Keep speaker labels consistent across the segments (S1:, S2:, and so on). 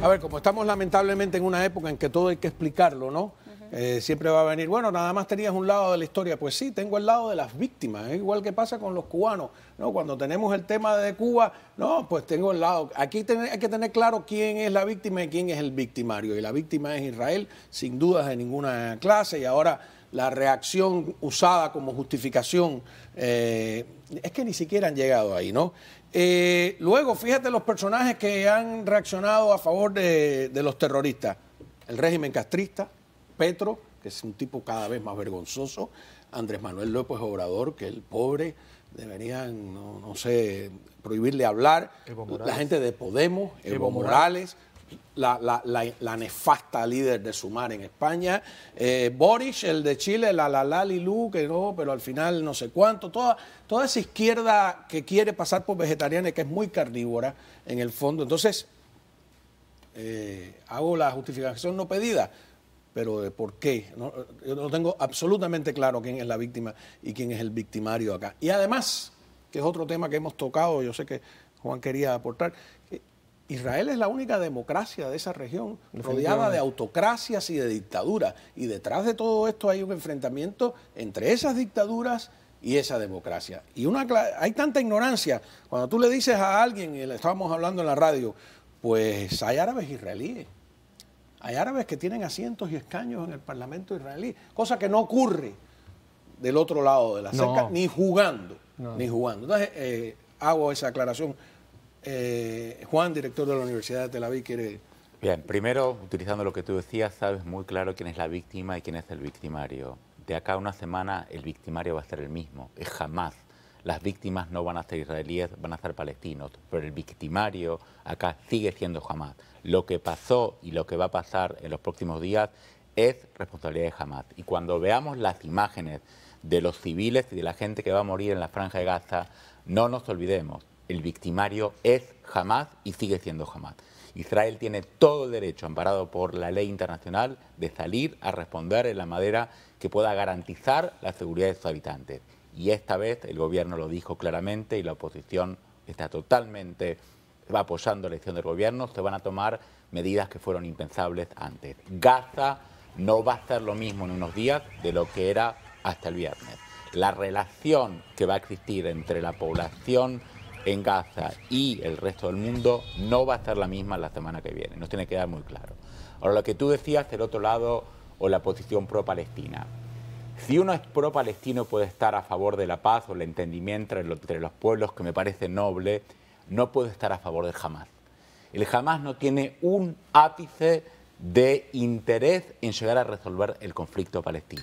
S1: A ver, como estamos lamentablemente en una época en que todo hay que explicarlo, ¿no? Eh, siempre va a venir, bueno, nada más tenías un lado de la historia. Pues sí, tengo el lado de las víctimas, es igual que pasa con los cubanos, ¿no? Cuando tenemos el tema de Cuba, no, pues tengo el lado. Aquí hay que tener claro quién es la víctima y quién es el victimario. Y la víctima es Israel, sin dudas de ninguna clase, y ahora la reacción usada como justificación, eh, es que ni siquiera han llegado ahí, ¿no? Eh, luego, fíjate los personajes que han reaccionado a favor de, los terroristas. El régimen castrista, Petro, que es un tipo cada vez más vergonzoso, Andrés Manuel López Obrador, que el pobre deberían, no, no sé, prohibirle hablar. La gente de Podemos, Evo, Morales la, nefasta líder de Sumar en España, eh, Boris, el de Chile, la la que no, pero al final no sé cuánto, toda, toda esa izquierda que quiere pasar por vegetariana y que es muy carnívora en el fondo. Entonces, eh, hago la justificación no pedida, pero de por qué. yo no tengo absolutamente claro quién es la víctima y quién es el victimario acá. Y además, que es otro tema que hemos tocado, yo sé que Juan quería aportar, Israel es la única democracia de esa región, rodeada de autocracias y de dictaduras. Y detrás de todo esto hay un enfrentamiento entre esas dictaduras y esa democracia. Y una, hay tanta ignorancia. Cuando tú le dices a alguien, y estábamos hablando en la radio, pues hay árabes israelíes. Hay árabes que tienen asientos y escaños en el Parlamento israelí, cosa que no ocurre del otro lado de la cerca, ni jugando, ni jugando. Entonces, eh, hago esa aclaración eh, Juan, director de la Universidad de Tel Aviv, quiere...
S2: Bien, primero, utilizando lo que tú decías, sabes muy claro quién es la víctima y quién es el victimario. De acá a una semana el victimario va a ser el mismo, es jamás. Las víctimas no van a ser israelíes, van a ser palestinos, pero el victimario acá sigue siendo jamás. Lo que pasó y lo que va a pasar en los próximos días es responsabilidad de jamás. Y cuando veamos las imágenes de los civiles y de la gente que va a morir en la franja de Gaza, no nos olvidemos el victimario es Hamas y sigue siendo Hamas. Israel tiene todo el derecho, amparado por la ley internacional, de salir a responder en la manera... que pueda garantizar la seguridad de sus habitantes. Y esta vez el gobierno lo dijo claramente y la oposición está totalmente apoyando la elección del gobierno. Se van a tomar medidas que fueron impensables antes. Gaza no va a ser lo mismo en unos días de lo que era hasta el viernes. La relación que va a existir entre la población en Gaza y el resto del mundo no va a estar la misma la semana que viene. Nos tiene que quedar muy claro. Ahora, lo que tú decías del otro lado o la posición pro-palestina. Si uno es pro-palestino puede estar a favor de la paz o el entendimiento entre, entre los pueblos, que me parece noble, no puede estar a favor del Hamas. El Hamas no tiene un ápice de interés en llegar a resolver el conflicto palestino.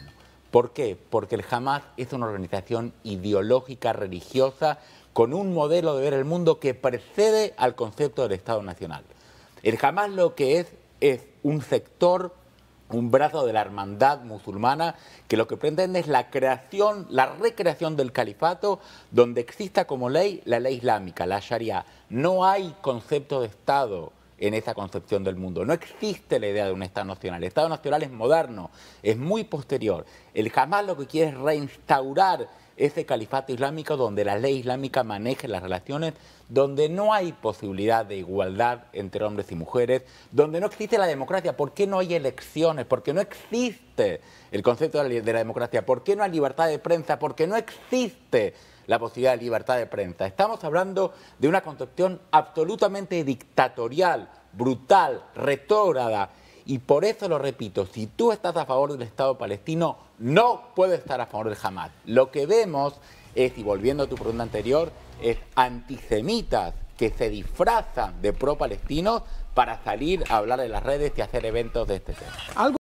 S2: ¿Por qué? Porque el Hamas es una organización ideológica religiosa con un modelo de ver el mundo que precede al concepto del Estado Nacional. El jamás lo que es es un sector, un brazo de la hermandad musulmana que lo que pretende es la creación, la recreación del califato donde exista como ley la ley islámica, la sharia. No hay concepto de Estado en esa concepción del mundo. No existe la idea de un Estado nacional. El Estado nacional es moderno, es muy posterior. El jamás lo que quiere es reinstaurar ese califato islámico donde la ley islámica maneje las relaciones, donde no hay posibilidad de igualdad entre hombres y mujeres, donde no existe la democracia. ¿Por qué no hay elecciones? ¿Por qué no existe el concepto de la democracia? ¿Por qué no hay libertad de prensa? ¿Por qué no existe la posibilidad de libertad de prensa? Estamos hablando de una concepción absolutamente dictatorial, brutal, retógrada y por eso lo repito, si tú estás a favor del Estado palestino, no puedes estar a favor del Hamas. Lo que vemos es, y volviendo a tu pregunta anterior, es antisemitas que se disfrazan de pro-palestinos para salir a hablar en las redes y hacer eventos de este tema.